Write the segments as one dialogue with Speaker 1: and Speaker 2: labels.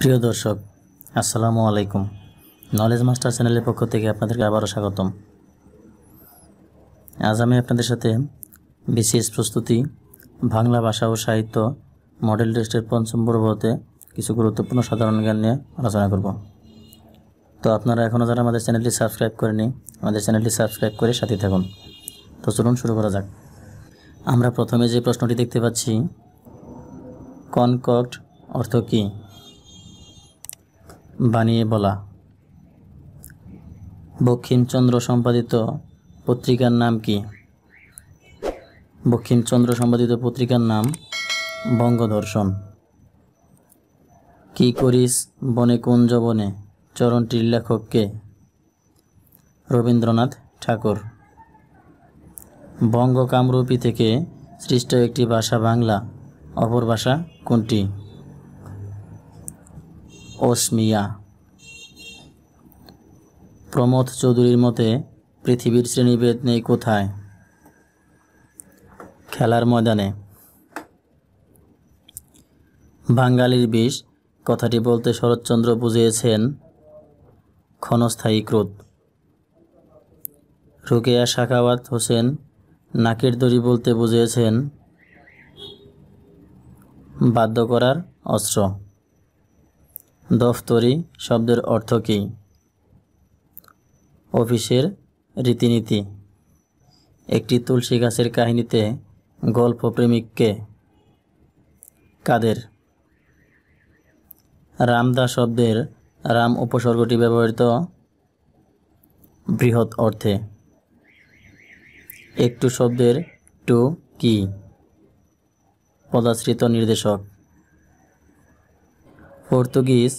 Speaker 1: প্রিয় দর্শক আসসালামু আলাইকুম নলেজ মাস্টার চ্যানেলের পক্ষ থেকে আপনাদেরকে আবারও স্বাগতম আজ আমি আপনাদের সাথে বিশেষ প্রস্তুতি বাংলা ভাষা ও সাহিত্য মডেল টেস্টের পঞ্চম পর্বতে কিছু গুরুত্বপূর্ণ সাধারণ জ্ঞান নিয়ে আলোচনা করব তো আপনারা এখনও যারা আমাদের চ্যানেলটি সাবস্ক্রাইব করেনি আমাদের চ্যানেলটি সাবস্ক্রাইব করে সাথে থাকুন তো চলুন শুরু করা যাক আমরা প্রথমে যে প্রশ্নটি দেখতে পাচ্ছি কনকট অর্থ কী বানিয়ে বলা বক্ষিমচন্দ্র সম্পাদিত পত্রিকার নাম কি বক্ষিমচন্দ্র সম্পাদিত পত্রিকার নাম বঙ্গদর্শন কি করিস বনে কোন জবনে চরণটির লেখক কে রবীন্দ্রনাথ ঠাকুর বঙ্গ কামরূপী থেকে সৃষ্ট একটি ভাষা বাংলা অপর ভাষা কোনটি অসমিয়া প্রমোদ চৌধুরীর মতে পৃথিবীর শ্রেণীভেদ নেই কোথায় খেলার ময়দানে বাঙালির বিষ কথাটি বলতে শরৎচন্দ্র বুঝিয়েছেন ক্ষণস্থায়ী ক্রোধ রুকেয়া শাখাওয়াত হোসেন নাকের দড়ি বলতে বুঝিয়েছেন বাধ্য করার অস্ত্র দফতরি শব্দের অর্থ কী অফিসের রীতিনীতি একটি তুলসী গাছের কাহিনীতে গল্প প্রেমিককে কাদের রামদা শব্দের রাম উপসর্গটি ব্যবহৃত বৃহৎ অর্থে একটু শব্দের টু কি পদাশ্রিত নির্দেশক পর্তুগিজ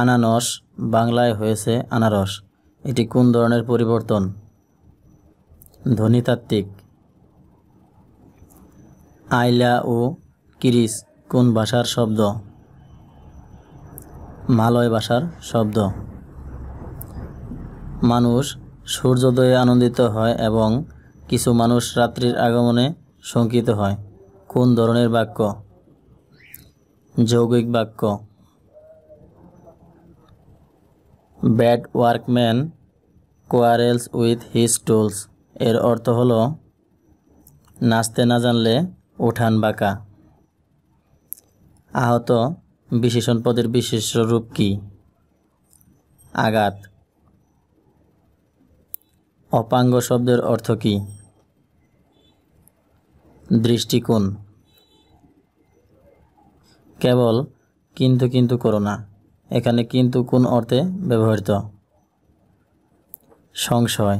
Speaker 1: আনানস বাংলায় হয়েছে আনারস এটি কোন ধরনের পরিবর্তন ধ্বনিতাত্ত্বিক আইলা ও কিরিস কোন ভাষার শব্দ মালয় ভাষার শব্দ মানুষ সূর্যোদয়ে আনন্দিত হয় এবং কিছু মানুষ রাত্রির আগমনে শঙ্কিত হয় কোন ধরনের বাক্য যৌগিক বাক্য bad workman quarrels with his tools এর অর্থ হল নাচতে না জানলে উঠান বাঁকা আহত বিশেষণ পদের বিশেষ রূপ কি আঘাত অপাঙ্গ শব্দের অর্থ কী দৃষ্টিকোণ কেবল কিন্তু কিন্তু করো না এখানে কিন্তু কোন অর্থে ব্যবহৃত সংশয়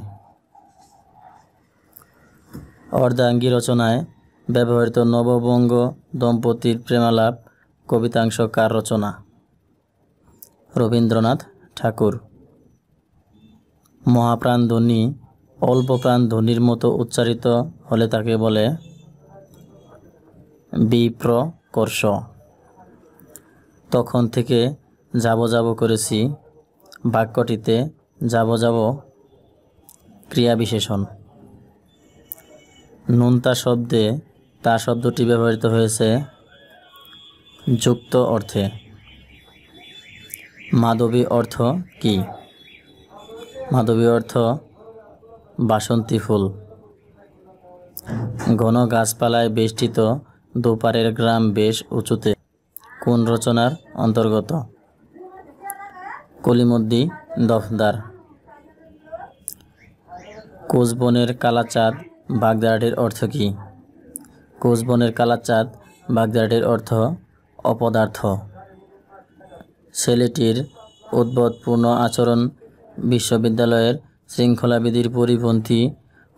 Speaker 1: অর্ধাঙ্গী রচনায় ব্যবহৃত নববঙ্গ দম্পতির প্রেমালাপ কবিতাংশ কার রচনা রবীন্দ্রনাথ ঠাকুর মহাপ্রাণ ধ্বনি অল্প প্রাণ ধ্বনির মতো উচ্চারিত হলে তাকে বলে বিপ্রকর্ষ তখন থেকে যাব যাব করেছি বাক্যটিতে যাব যাব ক্রিয়া বিশেষণ নুনতা শব্দে তা শব্দটি ব্যবহৃত হয়েছে যুক্ত অর্থে মাধবী অর্থ কি মাধবী অর্থ বাসন্তী ফুল ঘন গাছপালায় বেষ্টিত দুপারের গ্রাম বেশ উঁচুতে কোন রচনার অন্তর্গত কলিমদ্দি দফদার কোচবনের কালাচাঁদ বাগদারাটির অর্থ কী কোচবনের কালাচাঁদ বাগদারাটির অর্থ অপদার্থ ছেলেটির উদ্বোধপূর্ণ আচরণ বিশ্ববিদ্যালয়ের শৃঙ্খলাবিধির পরিপন্থী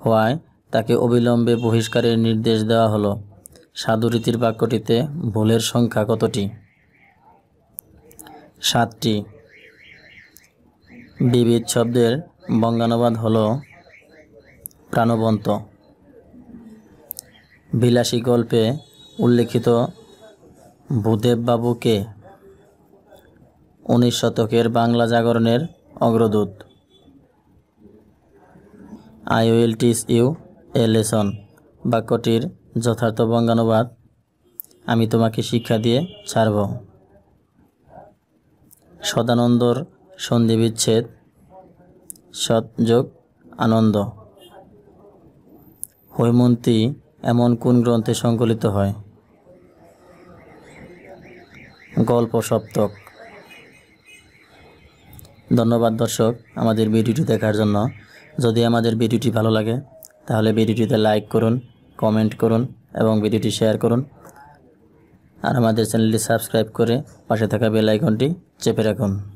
Speaker 1: হওয়ায় তাকে অবিলম্বে বহিষ্কারের নির্দেশ দেওয়া হলো সাধুরীতির বাক্যটিতে ভুলের সংখ্যা কতটি সাতটি বিবিধ শব্দের বঙ্গানুবাদ হল প্রাণবন্ত বিলাসী গল্পে উল্লেখিত ভূদেববাবুকে উনিশ শতকের বাংলা জাগরণের অগ্রদূত I will teach you a lesson বাক্যটির যথার্থ বঙ্গানুবাদ আমি তোমাকে শিক্ষা দিয়ে ছাড়ব সদানন্দর সন্ধিবিচ্ছেদ সৎযোগ আনন্দ হৈমন্তী এমন কোন গ্রন্থে সংকলিত হয় গল্প সপ্তক ধন্যবাদ দর্শক আমাদের ভিডিওটি দেখার জন্য যদি আমাদের ভিডিওটি ভালো লাগে তাহলে ভিডিওটিতে লাইক করুন কমেন্ট করুন এবং ভিডিওটি শেয়ার করুন আর আমাদের চ্যানেলটি সাবস্ক্রাইব করে পাশে থাকা বেল আইকনটি চেপে রাখুন